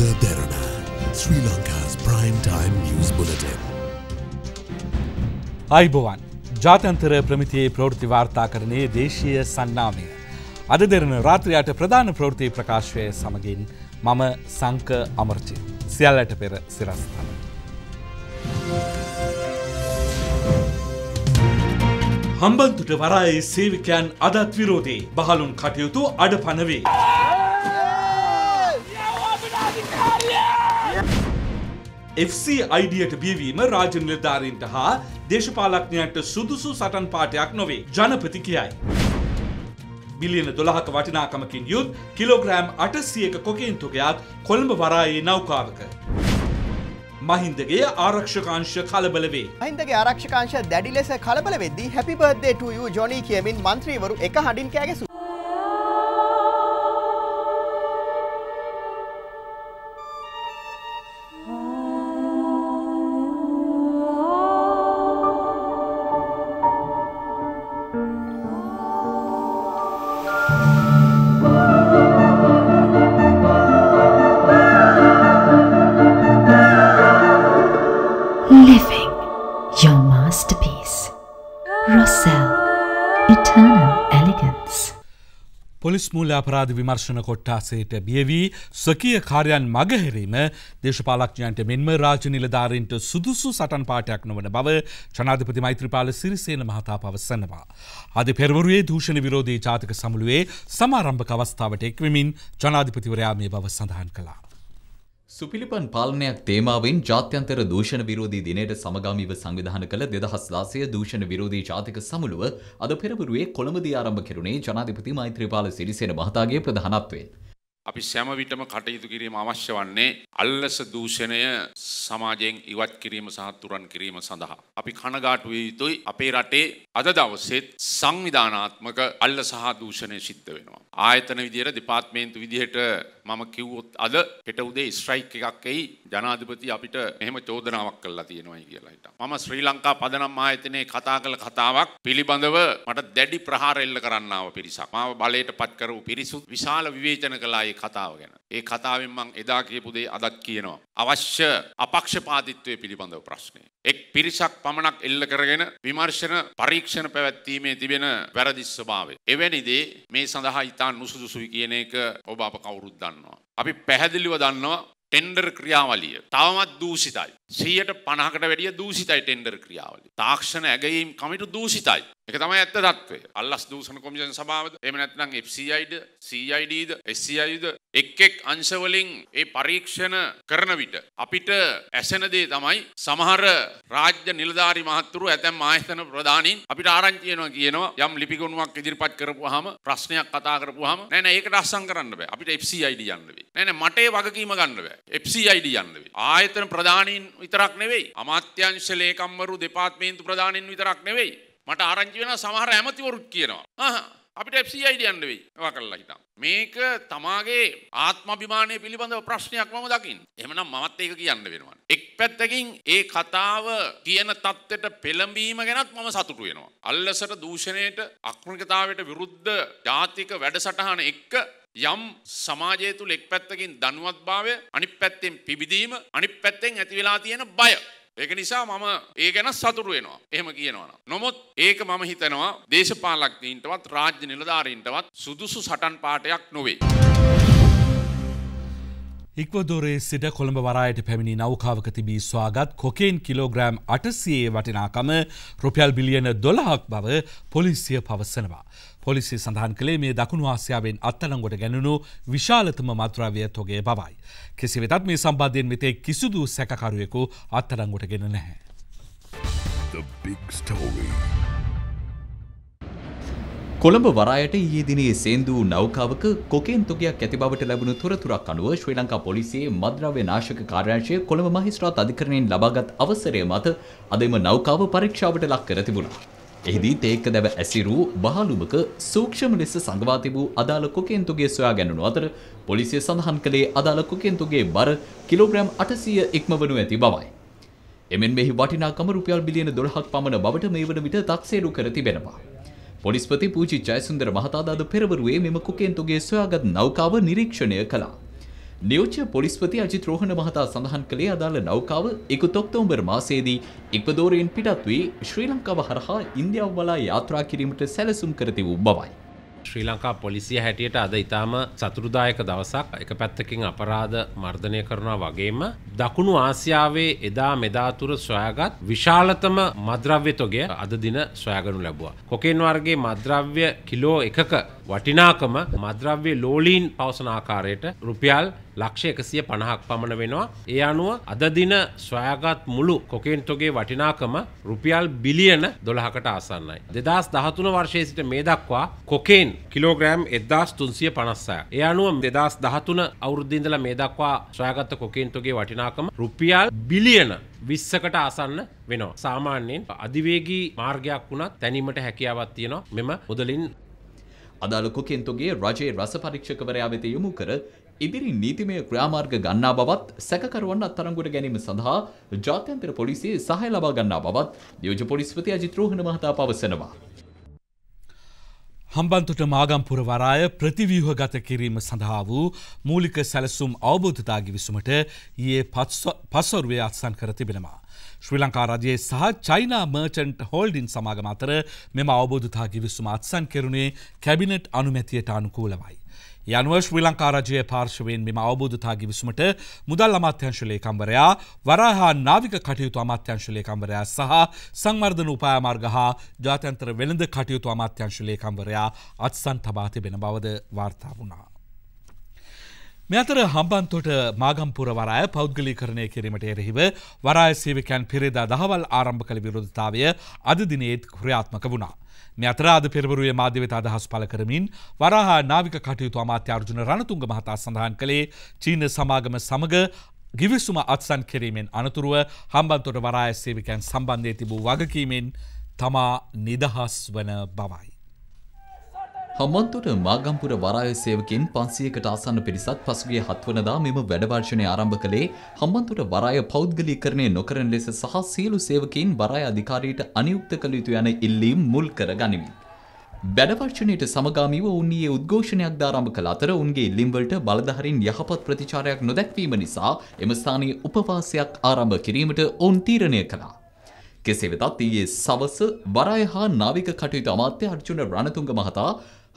The Dharana, Sri Lanka's primetime news bulletin. අයිබෝවන් ජාතන්තර ප්‍රමිතියේ ප්‍රෘති වාර්තා කරණයේ දේශය සන්නාමය. අද දෙරන රාත්‍රයාට ප්‍රධාන ප්‍රෘතිය ප්‍රකාශවය සමගින් මම සංක අමර්චය. සියල්ලට පෙර සිරස්ථන. හම්බන්තුට වරයේ සේවිකයන් අදත් විරෝධී බහලුන් කටයුතු අඩ පනවේ. FC අයිඩියට e බියවීම රාජ නිලධාරීන්ට හා දේශපාලක්ඥයන්ට සුදුසු සටන් පාටයක් නොවේ ජනපති කියයි. බිලියන දොළහක වටිනාකමකින් යුත් කිලෝග්‍රෑම් අටසියක කොකින්තුකයක් කොළඹ වරායේ නෞකාවක. මහින්දගේ ආරක්ෂකාංශ කලබල වේ. මහින්දගේ ආරක්ෂකාංශ දැඩි ලෙස කලබල වෙද්දී happy birthday to you Johnny කියමින් මන්ත්‍රීවරු එක හඩින් කෑගසු. පොලිස් මූල අපරාධ විමර්ශන කොට්ටාසයට බියවී ස්වකීය කාර්යන් මගහැරීම දේශපාලඥයන්ට මෙන්ම රාජ්‍ය නිලධාරීන්ට සුදුසු සටන් පාටයක් නොවන බව ජනාධිපති මෛත්‍රීපාල සිරිසේන මහතා පවසනවා. අද පෙරවරුවේ දූෂණ විරෝධී ජාතික සමුළුවේ සමාරම්භක අවස්ථාවට එක්වෙමින් ජනාධිපතිවරයා මේ බව සඳහන් කළා. සුපිලිපන් පාලනයක් තේමාවෙන් ජාත්‍යන්තර දූෂණ විරෝධී දිනයට සමගාමීව සංවිධාන කළ දෙදහස් දාසය දූෂණ විරෝධී ජාතික සමුළුව අද පෙරවරුවේ කොළඹදී ආරම්භ කෙරුණේ ජනාධිපති මෛත්‍රීපාල සිරිසේන මහතාගේ ප්‍රධානත්වයෙන්. අපි සෑම විටම කටයුතු කිරීම අවශ්‍ය වන්නේ අල්ලස දූෂණය සමාජයෙන් ඉවත් කිරීම සහ තුරන් කිරීම සඳහා. අපි කනගාටු විය යුතුයි අපේ රටේ අද දවසේත් සංවිධානාත්මක අල්ලස හා දූෂණය සිද්ධ වෙනවා. ආයතන විදියට දෙපාර්තමේන්තු විදියට මම කිව්වොත් අද හෙට උදේ ස්ට්‍රයික් එකක් එයි ජනාධිපති අපිට මෙහෙම චෝදනාවක් කළා තියෙනවායි කියලා හිටා. මම ශ්‍රී ලංකා පදනම් ආයතනයේ කතා කළ කතාවක් පිළිබඳව මට දැඩි ප්‍රහාර එල්ල කරන්න ආව පිරිසක්. මාව බලයට පත් කරපු පිරිසුත් විශාල විවේචන කළා කතාව ගැන. ඒ කතාවෙන් මං එදා කියපු දේ අදත් කියනවා. අවශ්‍ය අපක්ෂපාතිත්වය පිළිබඳව ප්‍රශ්නය. එක් පිරිසක් පමණක් එල්ල කරගෙන විමර්ශන පරීක්ෂණ පැවැත්වීමේ තිබෙන වැරදි ස්වභාවය. එවැනි දේ මේ සඳහා ඉතා නුසුදුසුයි කියන එක ඔබ අප කවුරුත් දන්නවා. අපි පැහැදිලිව දන්නවා ටෙන්ඩර් ක්‍රියාවලිය තවමත් දූෂිතයි. සීයට පණහකට වැඩිය දූෂිතයි ටෙන්ඩර් ක්‍රියාවලිය. තාක්ෂණ ඇගයීම් කමිටු දූෂිතයි. එක තමයි ඇත්ත තත්වය. අල්ලස් දූෂණ කොමිෂන් සභාවද එහෙම නැත්නම් FCIද, CIDද, SCIද එක් එක් අංශවලින් ඒ පරීක්ෂණ කරන විට අපිට ඇසෙන දේ තමයි සමහර රාජ්‍ය නිලධාරි මහත්තුරු ඇතැම් ආයතන ප්‍රධානීන් අපිට ආරංචි වෙනවා කියනවා යම් ලිපිගොනුවක් ඉදිරිපත් කරපුවාම ප්‍රශ්නයක් කතා කරපුවාම නෑ නෑ ඒකට අස්සම් කරන්න බෑ. අපිට FCID යන්න වෙයි. නෑ නෑ මට ඒ වගකීම ගන්න බෑ. FCID යන්න වෙයි. ආයතන ප්‍රධානීන් විතරක් නෙවෙයි. අමාත්‍යංශ ලේකම්වරු දෙපාර්තමේන්තු ප්‍රධානීන් විතරක් නෙවෙයි. මට ආරංචි වෙන සමහර ඇමතිවරුත් කියනවා. ආහා අපිට FCID යන්න වෙයි. ඒවා කරලා හිටම්. මේක තමාගේ ආත්මභිමානය පිළිබඳව ප්‍රශ්නයක් මම දකින්න. එහෙමනම් මමත් ඒක කියන්න වෙනවා. එක් පැත්තකින් ඒ කතාව කියන தත්ත්වයට පෙළඹීම ගැනත් මම සතුටු වෙනවා. අල්ලසට දූෂණයට අක්‍රමිකතාවයට විරුද්ධ ජාතික වැඩසටහන එක්ක යම් සමාජය තුළ එක් පැත්තකින් දනුවත්භාවය අනිත් පැත්තෙන් පිබිදීම අනිත් පැත්තෙන් ඇති වෙලා තියෙන බය ඒක නිසා මම ඒ ගැන සතුරු වෙනවා. එහෙම කියනවනම්. නමුත් ඒක මම හිතනවා දේශපාලකීන්ටවත් රාජ්‍ය නිලධාරීන්ටවත් සුදුසු සටන් පාටයක් නොවේ. ඉක්වදෝරේ සිට කොළඹ වරායට පැමිණි නෞකාවක තිබී ස්වාගත් කොකෙන් කිලෝග්‍රෑම් අටසයේ වටිනාකම රුපියල් බිලියන දොළහක් බව පොලිසිය පවසනවා. පොලිසිය සඳහන් කළේ මේ දකුණු ආසියාවෙන් අත්තලංගොට ගැනුණු විශාලතම මත්‍රාවය තොගේ බවයි. කෙසි වෙතත් මේ සම්බාධයෙන් මෙතේ කිසිදු සැකකරුවෙකු අත්තලංගොට ගෙන නැහැ. The big story. කොළඹ වරායට ඊයේ දිනේ සේන්දු නෞකාවක කොකේන් තොගයක් ඇති බවට ලැබුණු තොරතුරක් අනුව ශ්‍රී ලංකා පොලිසියේ මද්‍රව්‍ය නාශක කාර්යාංශය කොළඹ මහේස්ත්‍රාත් අධිකරණයෙන් ලබාගත් අවසරය මත අද එම නෞකාව පරීක්ෂාවට ලක් කර තිබුණා. එහිදී තේක්ක දැව ඇසිරූ බහලුමක සූක්ෂම ලෙස සඟවා තිබූ අදාළ කොකේන්තුගේ සොයා ගැනුණු අතර පොලිසිය සඳහන් කළේ අදාළ කොකේන්තුගේ බර කිලෝග්‍රෑම් 800 ඉක්මවනු ඇති බවයි. එමෙන් මෙහි වටිනාකම රුපියල් බිලියන 12ක් පමණ බවට මේ වන විට තක්සේරු කර තිබෙනවා. පොලිස්පති පූචි ජයසුන්දර මහතාදාද පෙරවරුවේ මෙම කුකෙන්තුගේ සොයාගත් නෞකාව නිරීක්ෂණය කළා. නියෝජ්‍ය පොලිස්පති අජිත් රෝහණ මහතා සඳහන් කළේ අදාළ නෞකාව එකුත් ඔක්තෝබර් මාසයේදී ඉක්වදෝරයෙන් පිටත් වී ශ්‍රී ලංකාව හරහා ඉන්දියාව බලා යාත්‍රා කිරීමට සැලසුම් කර තිබූ බවයි. ශ්‍රී ලංකා පොලිසිය හැටියට අද ඉතාම සතුරුදායක දවසක් එක පැත්තකින් අපරාධ මර්ධනය කරනවා වගේම දකුණු ආසියාවේ එදා මෙදාතුර සොයාගත් විශාලතම මද්‍රව්‍ය තොගේ අද දින සොයාගනු ලැබුවා. කොකෙන් වර්ගේ මද්‍රව්‍ය කිලෝ එකක වටිනාකම මද්‍රව්‍ය ලෝලීන් පවසනාකාරයට රුපියල් ලක්ෂ එකසිය පණහක් පමණ වෙනවා. ඒ අනුව අදදින ස්වයාගත් මුළු කොකෙන්ටොගේ වටිනාකම රුපියල් බිලියන දොළහකට ආසන්නයි. දෙදස් දහතුන වර්ෂය සිට මේ දක්වා කොකෙන් කිලෝග්‍රෑම් එදදාස් තුන්සිය පනස්සය. ඒ අනුවම් දෙදස් දහතුන අවුරුද්ධින්දල මේ දක්වා ස්වයාගත්ත කොකෙන්ටොගේ වටිනාකම රුපියල් බිලියන විස්සකට ආසන්න වෙනවා. සාමාන්‍යයෙන් අධිවේගී මාර්ගයක් වුණත් තැනීමට හැකියාවත් තියෙනවා මෙම මුදලින් අදාළ කොකෙන්තොගේ රජයේ රස පරීක්ෂකවරයා වෙත යොමු කර ඉදිරි නීතිමය ක්‍රියාමාර්ග ගන්නා බවත් සැකකරුවන් අත්අඩංගුවට ගැනීම සඳහා ජාත්‍යන්තර පොලිසිය සහාය ලබා ගන්නා බවත් නියෝජ්‍ය පොලිස්පති අජිත් රෝහණ මහතා පවසනවා. හම්බන්තොට මාගම්පුර වරාය ප්‍රතිවීහගත කිරීම සඳහා වූ මූලික සැලසුම් අවබෝධතා ගිවිසුමට ඊයේ පස්වරුවේ අත්සන් කර තිබෙනවා. ශ්‍රී ලංකා රජයේ සහ චයිනා මර්චන්ට් හෝල්ඩින් සමාගම අතර මෙම අවබෝධතා ගිවිසුම අත්සන් කෙරුණේ කැබිනට් අනුමැතියට අනුකූලවයි. යනුව ශ්‍රී ලංකා රජයේ පාර්ශවයෙන් මෙම අවබෝධතා ගිවිසුමට මුදල් අමාත්‍යංශ ලේකම්වරයා වරහා නාවික කටයුතු අමාත්‍යංශ ලේකම්වරයා සහ සංවර්ධන උපායමාර්ග හා ජාත්‍යන්තර වෙළඳ කටයුතු අමාත්‍යංශ ලේකම්වරයා අත්සන් තබා තිබෙන බවද වාර්තා වුණා. මෙතර හම්බන්තොට මාගම්පුර වරාය පෞද්ගලිකරණය කිරීමට එරෙහිව වරාය සේවකයන් පිරිදා දහවල් ආරම්භ කළ විරෝධතාවය අද දිනේත් ක්‍රියාත්මක වුණා. මෙතර අද පෙරවරුවේ මාධ්‍ය වෙත අදහස් පළ කරමින් වරහා නාවික කටයුතු අමාත්‍ය අර්ජුන රණතුංග මහතා සඳහන් කළේ චීන සමාගම සමග ගිවිසුම අත්සන් කිරීමෙන් අනතුරුව හම්බන්තොට වරාය සේවකයන් සම්බන්ධය තිබූ වගකීමෙන් තමා නිදහස් වන බවයි. හම්බන්තොට මාගම්පුර වරාය සේවකින් 500කට ආසන්න පිරිසක් පසුගිය 7 වනදා මෙම වැඩවර්ෂණය ආරම්භ කළේ හම්බන්තොට වරාය පෞද්ගලීකරණය නොකරන ලෙස සහ සියලු සේවකීන් වරාය අධිකාරියට අනියුක්ත කළ යුතු යන ඉල්ලීම් මුල් කර ගනිමින්. වැඩවර්ෂණයට සමගාමීව උන්ගේ උද්ඝෝෂණයක් දාරම්භ කළ අතර උන්ගේ ඉල්ලීම්වලට බලධාරීන් යහපත් ප්‍රතිචාරයක් නොදැක්වීම නිසා එම ස්ථානයේ උපවාසයක් ආරම්භ කිරීමට ඔවුන් තීරණය කළා. කෙසේ වෙතත් ඊයේ සවස වරාය හා නාවික කටයුතු අමාත්‍ය අර්ජුන රණතුංග මහතා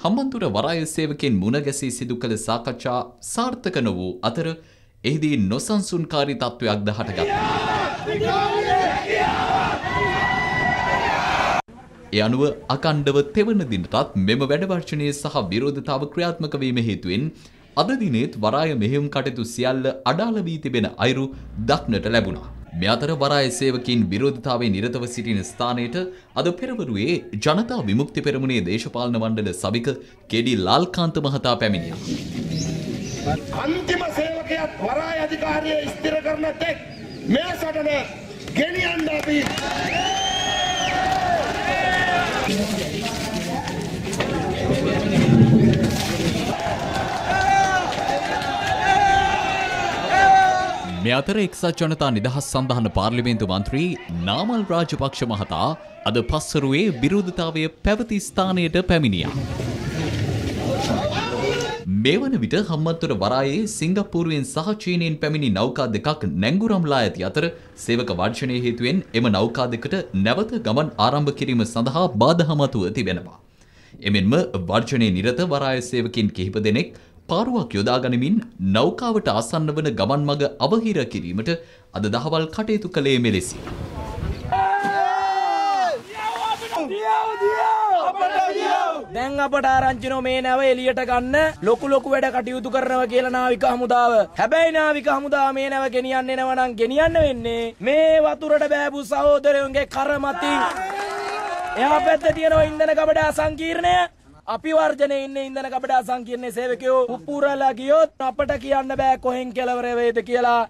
හම්බන්තොට වරාය සේවකෙන් මුණගැසී සිදු කළ සාකච්ඡා සාර්ථක නොවූ අතර එහිදී නොසන්සුන්කාරී තත්ත්වයක් ද හටගත්තා. ඒ අනුව අකණ්ඩව තෙවන දිනටත් මෙම වැඩවර්ෂණය සහ විරෝධතාව ක්‍රියාත්මක වීම හේතුවෙන් අද දිනෙත් වරාය මෙහෙයුම් කටයුතු සියල්ල අඩාල වී තිබෙන අයුරු දක්නට ලැබුණා. මේ අතර වරාය සේවකින් විරෝධතාවේ නිරතව සිටින ස්ථානයට අද පෙරවරුවේ ජනතා විමුක්ති පෙරමුණේ දේශපාලන මණ්ඩල සභික කෙඩි ලාල්කාන්ත මහතා පැමිණියා. අන්තිම සේවකයාත් වරාය අධිකාරිය ස්ථිර කරන තෙක් මේ සටන ගෙනියන්න අපි මේ අතර එක්සත් ජනතා නිදහස් සඳහන පාර්ලිමේන්තු මන්ත්‍රී නාමල් රාජපක්ෂ මහතා අද පස්සරුවේ විරෝධතාවය පැවති ස්ථානයට පැමිණියා. මේ වන විට හම්මන්තොට වරායේ සිංගප්පූරුවෙන් සහ චීනයෙන් පැමිණි නෞකා දෙකක් නැංගුරම්ලා ඇති අතර සේවක වර්ෂණය හේතුවෙන් එම නෞකා දෙකට නැවත ගමන් ආරම්භ කිරීම සඳහා බාධහමතුව තිබෙනවා. එමෙන්ම වර්ජනය නිරත වරාය සේවකින් කිහිප දෙනෙක් පාරුවක් යොදාගනිමින් නෞකාවට ආසන්න වන ගමන් මඟ අවහිර කිරීමට අද දහවල් කටයුතු කළේ මෙලෙසි. දැන් අපට ආරංචිනෝ මේ නැව එලියට ගන්න ලොකු ලොකු වැඩ කටයුතු කරනවා කියලා නාවික හමුදාව. හැබැයි නාවික හමුදාව මේ නැව ගෙනියන්න එනවා නම් ගෙනියන්න වෙන්නේ මේ වතුරට බෑපු සහෝදරයන්ගේ කර මතින්. එහා පැත්තේ තියෙනවා ඉන්ධන ගබඩා සංකීර්ණය අපි වර්ජනය ඉන්න ඉඳන කපට අසංකීර්ණයේ සේවකයෝ පුපුරලා ගියොත් අපට කියන්න බෑ කොහෙන් කෙලවර වේද කියලා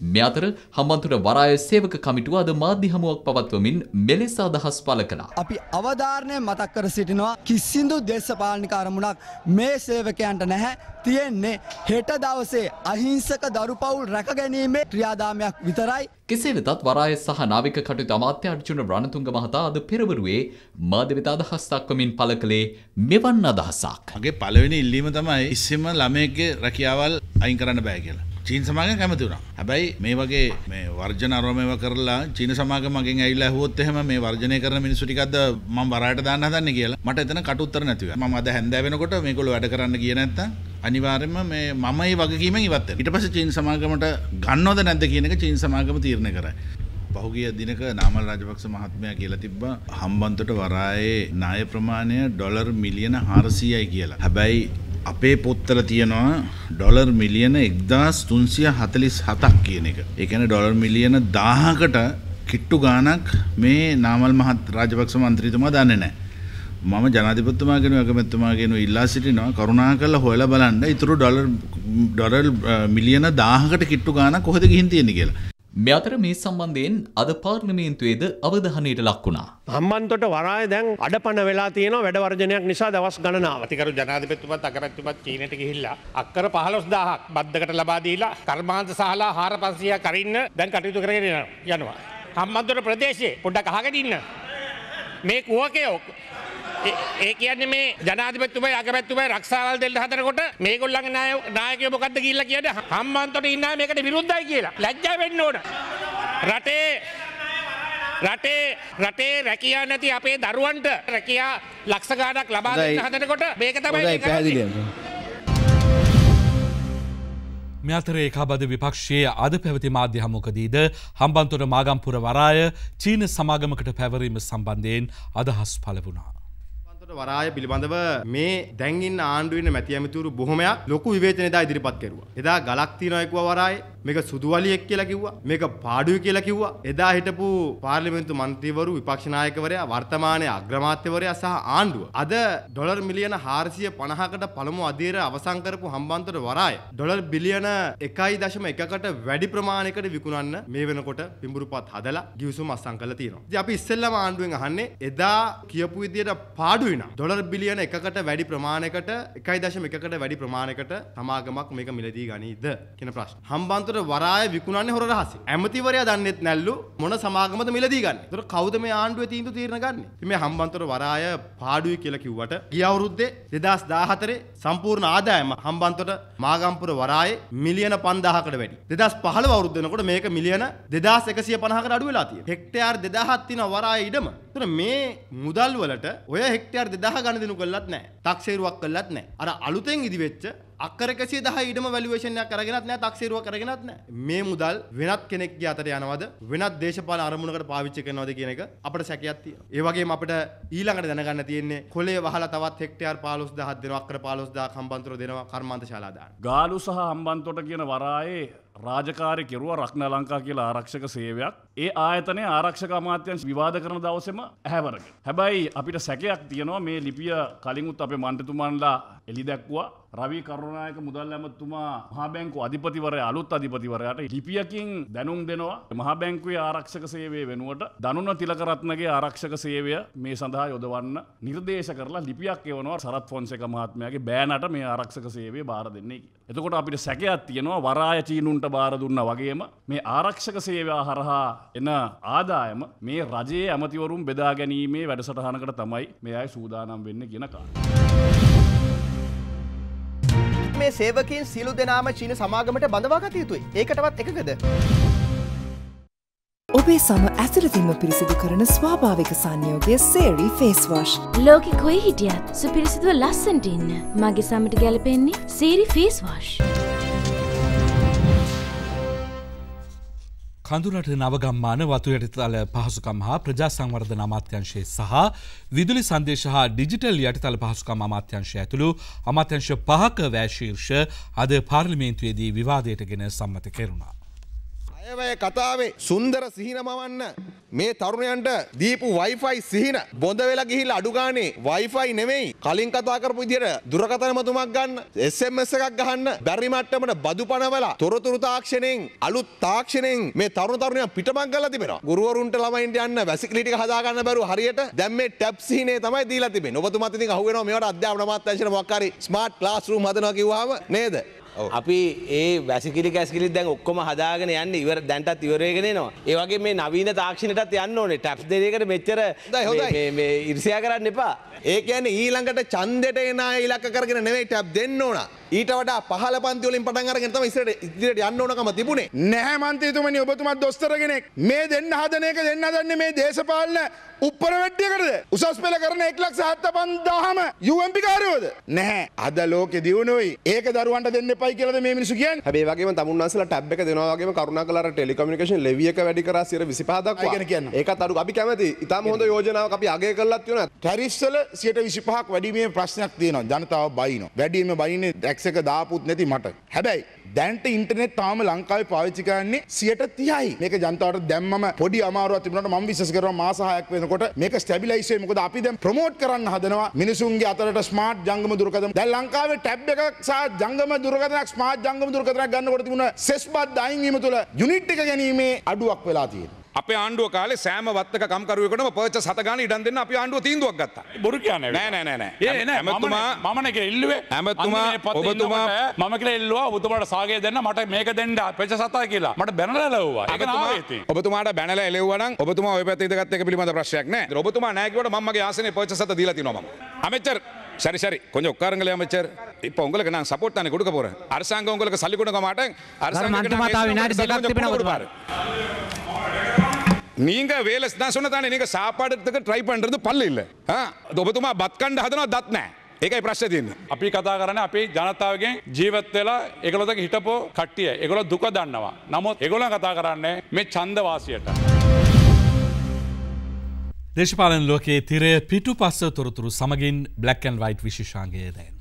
මේ අතර හම්බන්තොට වරාය සේවක කමිටුව අද මාධ්‍ය හමුවක් පවත්වමින් මෙලෙස අදහස් පළ කළා. අපි අවධාරණය මතක් කර සිටිනවා කිසිදු දේශපාලනික අරමුණක් මේ සේවකයන්ට නැහැ. තියෙන්නේ හෙට දවසේ අහිංසක දරුපවුල් රැක ගැනීමේ ක්‍රියාදාමයක් විතරයි. කෙසේ වෙතත් වරාය සහ නාවික කටයුතු අමාත්‍ය අර්ජුන රණතුංග මහතා අද පෙරවරුවේ මාධ්‍ය වෙත අදහස් දක්වමින් පළ කළේ මෙවන් අදහසක්. මගේ පළවෙනි ඉල්ලීම තමයි ඉස්සෙම ළමයෙක්ගේ රැකියාවල් අයින් කරන්න බෑ කියලා. චීන් සමාගම කැමති වුණා. හැබැයි මේ වගේ මේ වර්ජන අරමේව කරලා චීන සමාගමගෙන් ඇවිල්ලා ඇහුවොත් එහෙම මේ වර්ජනය කරන මිනිස්සු ටිකක්ද මම වරායට දාන්න හදන්නේ කියලා. මට එතන කටුත්තර නැති වුණා. මම අද හැන්දෑ වෙනකොට මේගොල්ලෝ වැඩ කරන්න ගියේ නැත්තම් අනිවාර්යයෙන්ම මේ මමයි වගකීමෙන් ඉවත් වෙනවා. ඊට පස්සේ චීන සමාගමට ගන්නවද නැද්ද කියන එක චීන සමාගම තීරණය කරයි. පහුගිය දිනක නාමල් රාජපක්ෂ මහත්මයා කියලා තිබ්බා හම්බන්තොට වරායේ ණය ප්‍රමාණය ඩොලර් මිලියන 400යි කියලා. හැබැයි අපේ පොත්තල තියෙනවා ඩොලර් මිලියන එක්දස් තුන්සිය හතලිස් හතක් කියන එක. එකන ඩොලර් මිලියන දාහකට කිට්ටු ගානක් මේ නාමල් මහත් රාජපක්ෂ මන්ත්‍රීතුමා දන්නේ නෑ. මම ජනාධිපතිතුමාගෙන අගමැතිතුමාගෙන ඉල්ලා සිටිනවා කරුණා කරලා හොයලා බලන්න ඊටු ඩොලර් ඩොලර් මිලියන 1000කට කිට්ටු ගානක් කොහෙද ගිහින් තියෙන්නේ කියලා. මේ අතර මේ සම්බන්ධයෙන් අද පාර්ලිමේන්තුවේද අවධානයට ලක් වුණා. හම්බන්තොට වරාය දැන් අඩපණ වෙලා තියෙන වැඩ වර්ජනයක් නිසා දවස් ගණනාව. අතිකරු ජනාධිපතිතුමත් අගමැතිතුමත් චීනට ගිහිල්ලා අක්කර 15000ක් බද්දකට ලබා දීලා කර්මාන්ත සහලා 4500 කරින්න දැන් කටයුතු කරගෙන යනවා. හම්බන්තොට ප්‍රදේශයේ පොඩ්ඩක් අහගෙන ඉන්න. මේ කුහකයෝ ඒ කියන්නේ මේ ජනාධිපතිතුමයි අගමැතිතුමයි රක්ෂාවල් දෙන්න හදනකොට මේගොල්ලන්ගේ නාය නායකයෝ මොකද්ද කියලා කියන්නේ හම්බන්තොට ඉන්න අය මේකට විරුද්ධයි කියලා. ලැජ්ජා වෙන්න ඕන. රටේ රටේ රටේ රැකියා නැති අපේ දරුවන්ට රැකියා ලක්ෂ ගාණක් ලබා දෙන්න හදනකොට මේක තමයි පැහැදිලියන්නේ. මෙතර ඒකාබද විපක්ෂයේ අද පැවති මාධ්‍ය හමුකදීද හම්බන්තොට මාගම්පුර වරාය චීන සමාගමකට පැවරීම සම්බන්ධයෙන් අදහස් පලවුණා. වරාය පිළිබඳව මේ දැන්ගින් ආණ්ඩුවෙන් මැති ඇමතුරු බොහොමයක් ලොකු විවේචනය දා ඉදිරිපත් කෙරුවා. එදා ගලක් තියනවා එකුව වරායේ මේක සුදුවලියෙක් කියලා කිව්වා. මේක පාඩුවේ කියලා කිව්වා. එදා හිටපු පාර්ලිමේන්තු මන්ත්‍රීවරු විපක්ෂ නායකවරයා වර්තමානයේ අග්‍රාමාත්‍යවරයා සහ ආණ්ඩුව. අද ඩොලර් මිලියන 450කට පළමු අධීර අවසන් කරපු හම්බන්තොට වරාය ඩොලර් බිලියන 1.1කට වැඩි ප්‍රමාණයකට විකුණන්න මේ වෙනකොට පිඹුරුපත් හදලා ගිවිසුම් අස්සම් කරලා තියෙනවා. ඉතින් අපි ඉස්සෙල්ලාම ආණ්ඩුවෙන් අහන්නේ එදා කියපු විදියට පාඩුයි නම් ඩොලර් බිලියන 1කට වැඩි ප්‍රමාණයකට 1.1කට වැඩි ප්‍රමාණයකට සමාගමක් මේක මිලදී ගනීද කියන ප්‍රශ්න. හම්බන්තොට එතකොට වරාය විකුණන්නේ හොර රහසේ. ඇමතිවරයා දන්නෙත් නැල්ලු මොන සමාගමද මිලදී ගන්න. එතකොට කවුද මේ ආණ්ඩුවේ තීන්දුව තීරණ ගන්න? ඉතින් මේ හම්බන්තොට වරාය පාඩුයි කියලා කිව්වට ගිය අවුරුද්දේ 2014 සම්පූර්ණ ආදායම හම්බන්තොට මාගම්පුර වරායේ මිලියන 5000කට වැඩි. 2015 අවුරුද්ද වෙනකොට මේක මිලියන 2150කට අඩු වෙලා තියෙනවා. හෙක්ටයාර් 2000ක් තියෙන වරායේ ඉඩම. එතකොට මේ මුදල් වලට ඔය හෙක්ටයාර් 2000 ගණන් දිනු කළත් නැහැ. tax එරුවක් කළත් නැහැ. අර අලුතෙන් ඉදිවෙච්ච අක්කරකසිේ දහ ඉඩම වැලිවේෂණයක් කරගෙනත් නෑ තක්සේරුව කරගෙනත් නෑ මේ මුදල් වෙනත් කෙනෙක්ගේ අතට යනවද වෙනත් දේශපාල අරමුණකට පාවිච්චි කරනවද කියන එක අපට සැකයක්ත්තිය. ඒවගේ අපට ඊළඟට දැනගන්න තියෙන්නේ කොලේ වහල තවත් හෙක්ටයාර් පාලොස් දහත් දෙෙන අක්කර පාලොස්දා කම්බන්තුර දෙනවා කර්මන්ත ශලාදාන. ගාලු සහ හම්බන්තොට කියන වරායේ රාජකාරය කෙරුව රක්න ලංකා කියලා ආරක්ෂක සේවයක් ඒ ආයතනය ආරක්ෂක අමාත්‍යංශ විවාද කරන දවසම ඇහැවරක. හැබැයි අපිට සැකයක් තියෙනවා මේ ලිපිය කලින්ුත් අපේ මණ්ඩතුමන්ලා එලි දැක්වා රවි කරුණායක මුදල් ඇමතුමා මහා බැංකු අධිපතිවරය අලුත් අධිපතිවරයාට ලිපියකින් දැනුම් දෙනවා මහා බැංකුවේ ආරක්ෂක සේවය වෙනුවට දනුන තිලකරත්නගේ ආරක්ෂක සේවය මේ සඳහා යොදවන්න නිර්දේශ කරලා ලිපියක් එවනවා සරත් ෆොන්සේක මහත්මයාගේ බෑනට මේ ආරක්ෂක සේවය බාර දෙන්නේ කියලා. එතකොට අපිට සැකයක් තියෙනවා වරාය චීනුන්ට බාර දුන්නා වගේම මේ ආරක්ෂක සේවය හරහා එන ආදායම මේ රජයේ ඇමතිවරුම් බෙදා ගැනීමේ වැඩසටහනකට තමයි මේ අයි සූදානම් වෙන්න කියන කාර. මේ සේවකින් සිලු දෙනාම චීන සමාගමට බඳවාගත යුතුයි ඒකටවත් එකකද. ඔබේ සම ඇතරදිම පිරිසිදු කරන ස්වාභාවික සංයෝගය සේරී ෆේස්වශ් ලෝකෙ කොයි හිටියත් සුපිරිසිදුව ලස්සන්ට ඉන්න මගේ සමට ගැලපෙන්නේ සේරි ෆේස්වශ්. කඳුරට නවගම්මාන වතු යටතල පහසුකම් හා ප්‍රජා සංවර්ධන අමාත්‍යංශයේ සහ විදුලි සංදේශ හා ඩිජිටල් යටතල පහසුකම් අමාත්‍යංශය ඇතුළු අමාත්‍යංශ පහක වෑශීර්ෂ අද පාර්ලිමේන්තුවේදී විවාදයට ගෙන සම්මත කෙරුණා. අයවැය කතාවේ සුන්දර සිහින මවන්න මේ තරුණයන්ට දීපු වයිෆයි සිහින බොඳ වෙලා ගිහිල්ලා අඩු ගානේ වයිෆයි නෙමෙයි කලින් කතා කරපු විදියට දුරකථන මතුමක් ගන්න SMS එකක් ගහන්න බැරි මට්ටමට බදු පනවලා තොරතුරු තාක්ෂණයෙන් අලුත් තාක්ෂණයෙන් මේ තරුණ තරුණියන් පිටමක් කරලා තිබෙනවා ගුරුවරුන්ට ළමයින්ට යන්න වැසිකිලි ටික හදා ගන්න බැරුව හරියට දැන් මේ ටැබ් සිහිනේ තමයි දීලා තිබෙන්නේ ඔබතුමාත් ඉතින් අහුවෙනවා මේවට අධ්‍යාපන අමාත්‍යාංශන මොකක් හරි ස්මාර්ට් ක්ලාස් රූම් හදනවා කිව්වහම නේද අපි ඒ වැසිකිලි කැස්කිලි දැන් ඔක්කොම හදාගෙන යන්න ඉවර දැන්ටත් ඉවරේගෙනවා. ඒවගේ මේ නවීන තාක්ෂණයටත් යන්න ඕනේ ටැප් දෙරේකට මෙච්චර ඉරිසියා කරන්න එපා. ඒ කියන්නේ ඊළඟට ඡන්දෙට එන ඉලක්ක කරගෙන නෙවෙයි ටැප් දෙන්න ඕන. ඊට වඩා පහළ පන්ති වලින් පටන් අරගෙන තමයි ඉස්සරට ඉදිරියට යන්න ඕනකම තිබුණේ. නැහැ මන්ත්‍රීතුමනි ඔබතුමා දොස්තර කෙනෙක්. මේ දෙන්න හදන එක දෙන්න හදන්නේ මේ දේශපාලන උප්පර වැඩ්ඩියකටද උසස් පෙළ කරන එක් ලක්ෂ හත්ත පන්දාහම යුම්පිකාරයෝද නැහැ අද ලෝකෙ දියුණුවයි ඒක දරුවන්ට දෙන්න එපා පාපයි කියලද මේ මිනිසු කියන් හැබේ වගේ තමුන්සල ටැබ් එක දෙනවාගේ කරුණ කලර ටෙලිකමිකේෂන් ලෙවියක වැඩිකර සිර විසිපාදක් කියන කියන්න ඒක අරු අපි කැමති ඉතාම හොඳ යෝජනාව අපි අගේ කරලත් වන ටැරිස්සල සියට විසිපහක් වැඩීමේ ප්‍රශ්නයක් තියෙනවා ජනතාව බයින වැඩීම බයින දැක්සක දාපුත් නැති මට හැබැයි දැන්ට ඉන්ටනෙට් තාම ලංකාවේ පාවිච්චි කරන්නේ සියට තියයි මේක ජනතාවට දැම්මම පොඩි අමාරුවක් තිබුණාට මම විශ්වාස කරනවා මාස 6ක් වෙනකොට මේක ස්ටැබිලයිස් වෙයි මොකද අපි දැන් ප්‍රොමෝට් කරන්න හදනවා මිනිසුන්ගේ අතරට ස්මාර්ට් ජංගම දුරකථන දැන් ලංකාවේ ටැබ් එකක් සහ ජංගම දුරකථනක් ස්මාර්ට් ජංගම දුරකථනක් ගන්නකොට තිබුණ සෙස් බත් අයින් වීම තුළ යුනිට් එක ගැනීමේ අඩුවක් වෙලා තියෙනවා අප ආණ්ඩුව කාල සෑම වත්තක කම්කරුවකටම පච සතගන ඉඩන් දෙන්න අප ආණ්ඩුව තීන්දුවක් ගත්ත බොරු කියන ඇමතුමා මමනක එල්ලුවේ ඇමතුමා ඔබතුමා මම කියල එල්ලවා ඔබතුමට සාගේ දෙන්න මට මේක දෙන්න පච සතා කියලා මට බැනලලවවා ඔබතුමාට බැනල එලවන ඔබතුමා ඔය පැතිදගත්ත පිළිබඳ ප්‍රශ්යක්න ඔබතුමා නෑකට මගේ ආසන පච සත දීලා තිනවා அமைச்சர் சரி சரி கொஞ்சம் உட்காருங்களே அமைச்சர் இப்ப உங்களுக்கு நான் சப்போர்ட் தானே கொடுக்க போறேன் அரசாங்கம் உங்களுக்கு சல்லி கொடுக்க மாட்டேன் அரசாங்கம் நீங்க வேலை நான் சொன்ன தானே நீங்க சாப்பாடுறதுக்கு ட்ரை பண்றது பல்லு இல்லை ඔබතුමා බත්කණ්ඩ හදනවා දත්නෑ ඒකයි ප්‍රශ්න තියන්න. අපි කතා කරන අපි ජනතාවගේ ජීවත් වෙලා එකලොදක හිටපෝ කට්ටිය එකලො දුක දන්නවා. නමුත් එගොල කතා කරන්නේ මේ චන්දවාසියට. දේශපාලන ලෝකයේ තිරය පිටු පස්ස තොරතුරු සමගින් බ්ලක්කන් වයිට් විශෂාන්ගේ දැන.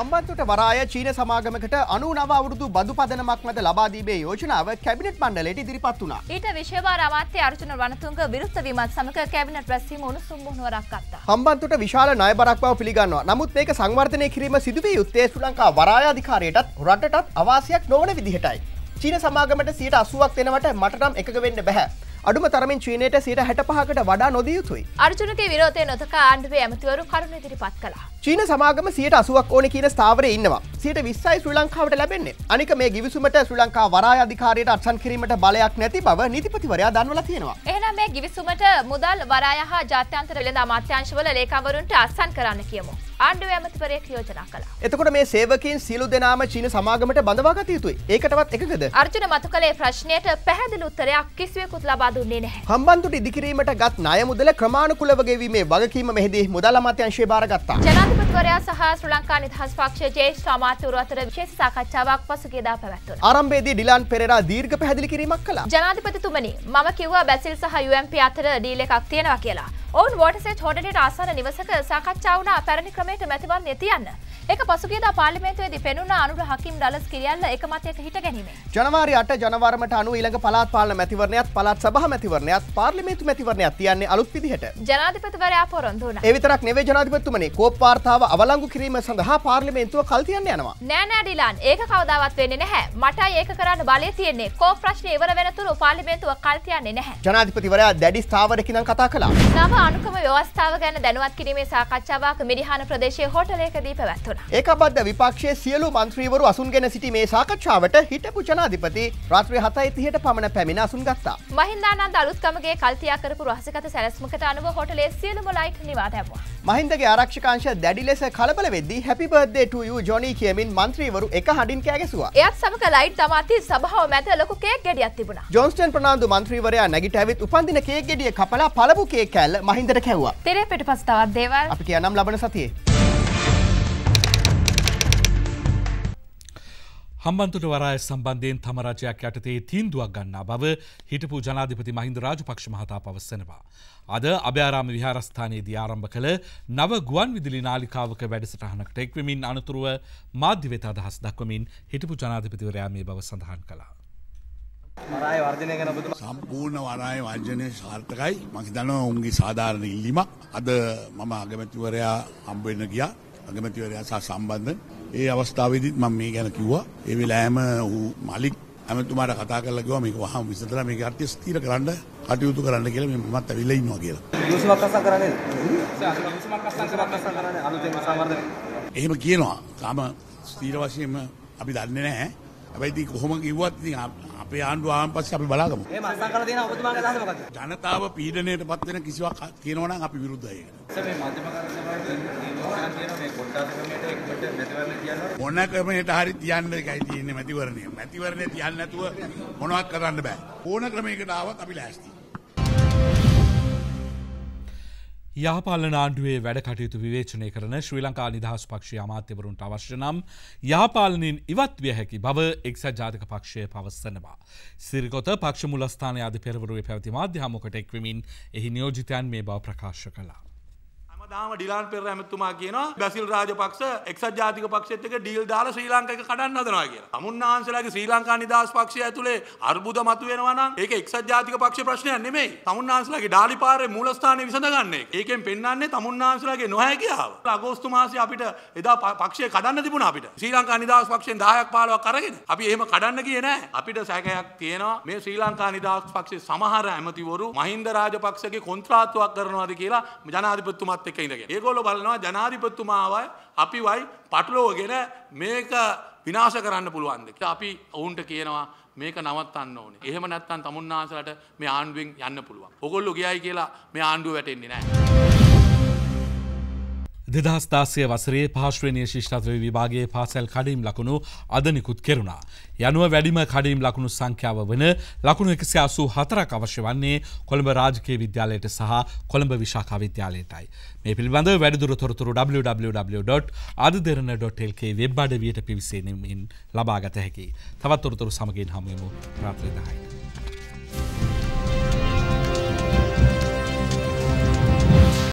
හම්බන්තොට වරාය චීන සමාගමකට අනු නව අවුරුදු බදු පදනමක් මැද ලබාදීමේ යෝජනාව කැබිනට් මණ්ඩලයට ඉදිරිපත් වුණා. ඊට විශේෂ අමාත්‍ය අර්ජුන වනතුංග විරුද්ධ වීමත් සමග කැබිනට් රැස්වීම උණුසුම් මුහුණුවරක් ගත්තා. හම්බන්තොට විශාල ණය බරක් බව පිළිගන්නවා. නමුත් මේක සංවර්ධනය කිරීම සිදුවිය යුත්තේ ශ්‍රී ලංකා වරාය අධිකාරියටත් රටටත් අවාසියක් නොවන විදිහටයි. චීන සමාගමට 80ක් වෙනවට මට නම් එකග වෙන්න බැහැ. අඩුම තරමින් චීනයට සිට හැට පහකට වඩා නොදියයුතුයි. අර්ජුනගේ විරෝධය නොතක ආණ්ඩුවේ ඇමතිවරු කරුණ ඉදිරිපත් කලා. චීන සමාගම සියට අසුවක් ඕන කියන ස්ථාවර ඉන්නවා සියට විස්සයි ශ්‍රී ලංකාවට ලැබෙන්නේ අනික මේ ගිවිසුමට ශ්‍රී ලංකා වරායධිකාරයට අත්සන් කිරීමට බලයක් නැති බව නිතිපතිවරයා දන්වල තියෙනවා. එහනම් මේ ගිවිසුමට මුදල් වරාය හා ජාත්‍යන්තර වෙළඳ අමාත්‍යංශවල ලේකවරුන්ට අත්සන් කරන්න කියමු. ආණ්ඩුව ඇමතිවරයෙක් යෝජනා කළා. එතකොට මේ සේවකයන් සියලු දෙනාම චීන සමාගමට බඳවාගත යුතුයි. ඒකටවත් එකද? අර්ජුන මතු කළේ ප්‍රශ්නයට පැහැදිලි උත්තරයක් කිසිවෙකුත් ලබා දුන්නේ නැහැ. හම්බන්තොට ඉදිකිරීමට ගත් ණය මුදල ක්‍රමානුකූලව ගෙවීමේ වගකීම මෙහිදී මුදල් අමාත්‍යාංශය බාරගත්තා. ජනාධිපතිවරයා සහ ශ්‍රී ලංකා නිදහස් පක්ෂයේ ජේෂ්ඨ අමාත්‍යවරු අතර විශේෂ සාකච්ඡාවක් පසුගියදා පැවැත්වුණා. ආරම්භයේදී ඩිලාන් පෙරේරා දීර්ඝ පැහැදිලි කිරීමක් කළා. ජනාධිපතිතුමනි, මම කිව්වා බැසිල් සහ UMP අතර ඩීල් එකක් තියෙනවා කියලා. ඔවුන් වෝටසේ හොඩට ආසන නිවසක සාකච්ඡාවන පැරණි ක්‍රමයට මැතිවන් නැතියන්න. එක පසුගේද පාලිමේන්තුවේද පෙනුන අනුර හකිම් ඩලස් කිරියල්ල එකමතයක හිට ගැනීම. ජනවාරි අට ජනවරමට අනු ඊළඟ පලාත් පාලන මැතිවරණයත් පලාත් සභහ මැතිවරණයත් පාර්ලිමේන්තු මැතිවරණයක් තියන්නේ අලුත් විදිහට. ජනාධිපතිවරයා පොරොන්දු වුණා. ඒ විතරක් නෙවෙයි ජනාධිපතිතුමනි කෝප් වාර්තාව අවලංගු කිරීම සඳහා පාර්ලිමේන්තුව කල් තියන්න යනවා. නෑ නෑ ඩිලාන් ඒක කවදාවත් වෙන්නේ නැහැ. මටයි ඒක කරන්න බලය තියෙන්නේ. කෝප් ප්‍රශ්නේ ඉවර වෙනතුරු පාර්ලිමේන්තුව කල් තියන්නේ නැහැ. ජනාධිපතිවරයා දැඩි ස්ථාවරකින් කතා කළා. නව ආණුකම ව්‍යවස්ථාව ගැන දැනුවත් කිරීමේ සාකච්ඡාවක් මිරිහාන ප්‍රදේශයේ හෝටලයකදී පැවැත්වුණා. ඒකබද්ධ විපක්ෂයේ සියලු මන්ත්‍රීවරු අසුන්ගෙන සිටි මේ සාකච්ඡාවට හිටපු ජනාධිපති රාත්‍රී 7:30ට පමණ පැමිණ අසුන් ගත්තා. මහින්දානන්ද අලුත්කමගේ කල්තියා කරපු රහසිගත සැලැස්මකට අනුව හෝටලයේ සියලුම ලයිට් නිවා දැමුවා. මහින්දගේ ආරක්ෂකාංශ දැඩි ලෙස කලබල වෙද්දී happy birthday to you Johnny කියමින් මන්ත්‍රීවරු එක හඬින් කෑ ගැසුවා. එයත් සමග ලයිට් දමාති සභාව මැද ලොකු කේක් ගෙඩියක් තිබුණා. ජොන්ස්ටන් ප්‍රනාන්දු මන්ත්‍රීවරයා නැගිට ඇවිත් උපන්දින කේක් ගෙඩිය කපලා පළපු කේක් කෑල්ල මහින්දට කැව්වා තෙරේ පිට පස තවත් දේවල් අපි කියනම් ලබන සතියේ හම්බන්තුට වරාය සම්බන්ධයෙන් තම රජයක් යටතේ තීන්දුවක් ගන්නා බව හිටපු ජනාධිපති මහින්ද රාජපක්ෂ මහතා පවස්සනවා. අද අභ්‍යාරාම විහාරස්ථානයේදී ආරම්භ කළ නව ගුවන් විදිලි නාලිකාවක වැඩසටහනකට එක්වමින් අනතුරුව මාධ්‍ය වෙත අදහස් දක්වමින් හිටපු ජනාධිපතිවරයා මේ බව සඳහන් කළා. වරාය වර්ජනය ගැන ඔබතුමා සම්පූර්ණ වරාය වර්ජනය සාර්ථකයි මම හිතනවා උන්ගේ සාධාරණ ඉල්ලීමක් අද මම අගමැතිවරයා හම්බ වෙන්න ගියා අගමැතිවරයා සහ සම්බන්ධ ඒ අවස්ථාවේදීත් මම මේ ගැන කිව්වා ඒ වෙලාවෙම ඔහු මලික් ඇමතුමාට කතා කරලා කිව්වා මේක වහාම විසඳලා මේක අර්ථය ස්ථිර කරන්න කටයුතු කරන්න කියලා මේ මමත් ඇවිල්ලා ඉන්නවා කියලා විසමක් අස්සම් කරන්නේ විසමක් අස්සම් කරන්නේ අලුතෙන් සම්වර්ධන එහෙම කියනවා තාම ස්ථිර වශයෙන්ම අපි දන්නේ නැහැ ඇබයිති කොහොම කිවත් අපේ ආණ්ඩු ආන් පස්සේ අපි බලාගමු. එහෙම අසං කරලා තියෙන ඔබතුමාගේ අදහස මොකක්ද? ජනතාව පීඩණයට පත් වෙන කිසිවක් තියෙනවා නම් අපි විරුද්ධයි ඒකට. සර් මේ මධ්‍යම මොන ක්‍රමයට හරි තියන්න එකයි තියෙන්නේ මැතිවරණය. මැතිවරණය තියන්න නැතුව මොනවත් කරන්න බෑ. ඕන ක්‍රමයකට ආවත් අපි ලෑස්තියි. යහපල්ලන ආණ්ඩුවේ වැඩ කටයුතු විවේචනය කරන ශ්‍රී ලංකා නිදහස් පක්ෂ අමාත්‍යවරුන්ට අවශ්‍ය නම් යාපාලනින් ඉවත් විය හැකි බව එක්සත් ජාතික පක්ෂය පවස්සනවා. සිරිකොත පක්ෂ මුලස්ථානය අධි පෙරවරුවේ පැවති මාධ්‍යහමකට එක්වමින් එහි නියෝජිතයන් මේ බව ප්‍රකාශ කලා. දාම ඩිලාන් පෙර ඇමතුමා කියනවා බැසිල් රාජපක්ෂ එක්සත් ජාතික පක්ෂයත් එක්ක ඩීල් දාලා ශ්‍රී ලංකාවක කඩන්න හදනවා කියලා. තමුන්නාන්සලාගේ ශ්‍රී ලංකා නිදහස් පක්ෂය ඇතුලේ අර්බුද මතුවෙනවා නම් ඒක එක්සත් ජාතික පක්ෂ ප්‍රශ්නයක් නෙමෙයි. තමුන්නාන්සලාගේ ඩාලිපාරේ මූලස්ථානයේ විසඳගන්න එක. ඒකෙන් පෙන්වන්නේ තමුන්නාන්සලාගේ නොහැකියාව. අගෝස්තු මාසයේ අපිට එදා පක්ෂය කඩන්න තිබුණා අපිට. ශ්‍රී ලංකා නිදහස් පක්ෂයෙන් 10ක් 15ක් අරගෙන අපි එහෙම කඩන්න ගියේ නෑ. අපිට සැකයක් තියෙනවා මේ ශ්‍රී ලංකා නිදහස් පක්ෂයේ සමහර ඇමතිවරු මහින්ද රාජපක්ෂගේ කොන්ත්‍රාත්තුවක් කරනවාද කියලා ජනාධිපතිතුමත් එක්ක එක ඉඳගෙන. ඒගොල්ලෝ බලනවා ජනාධිපතිතුමාවයි අපිවයි පටලවගෙන මේක විනාශ කරන්න පුළුවන්ද කියලා. අපි ඔවුන්ට කියනවා මේක නවත්තන්න ඕනේ. එහෙම නැත්නම් තමුන්නාසලට මේ ආණ්ඩුවෙන් යන්න පුළුවන්. ඔගොල්ලෝ ගියයි කියලා මේ ආණ්ඩුව වැටෙන්නේ නැහැ. දෙදහස්ථාසය වසරේ පාශ්වනය ශිෂ්ඨත්ව විභාගේ පාසැල් කඩීම් ලකුණු අදනිකුත් කෙරුණා. යනුව වැඩිම කඩීම් ලකුණු සංඛ්‍යාව වන ලකුණු එකසි අසූ හතරක් අවශ්‍ය වන්නේ කොළඹ රාජකය විද්‍යාලයට සහ කොළඹ විශාකා විද්‍යාලයටයි. මේ පිළිබඳ වැඩදුර තොරතුරු www.අදදරන.ල්ක වෙබ් අඩවයට පිවිසේනමින් ලබාගත හැකි. තවත් තොරතුරු සමගින් හමුවමු ප්‍රාත්‍රදායි.